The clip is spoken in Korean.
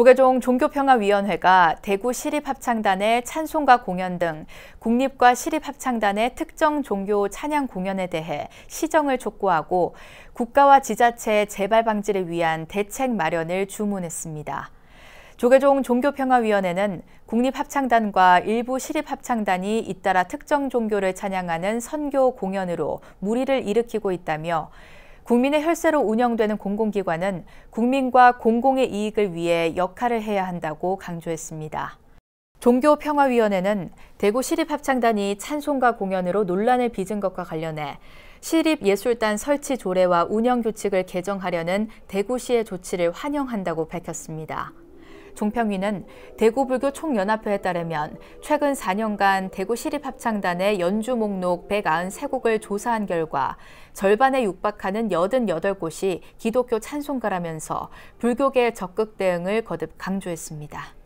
조계종 종교평화위원회가 대구 시립합창단의 찬송가 공연 등 국립과 시립합창단의 특정 종교 찬양 공연에 대해 시정을 촉구하고 국가와 지자체의 재발 방지를 위한 대책 마련을 주문했습니다. 조계종 종교평화위원회는 국립합창단과 일부 시립합창단이 잇따라 특정 종교를 찬양하는 선교 공연으로 무리를 일으키고 있다며 국민의 혈세로 운영되는 공공기관은 국민과 공공의 이익을 위해 역할을 해야 한다고 강조했습니다. 종교평화위원회는 대구 시립합창단이 찬송가 공연으로 논란을 빚은 것과 관련해 시립예술단 설치 조례와 운영 규칙을 개정하려는 대구시의 조치를 환영한다고 밝혔습니다. 종평위는 대구불교 총연합회에 따르면 최근 4년간 대구 시립합창단의 연주 목록 193곡을 조사한 결과 절반에 육박하는 88곳이 기독교 찬송가라면서 불교계 적극 대응을 거듭 강조했습니다.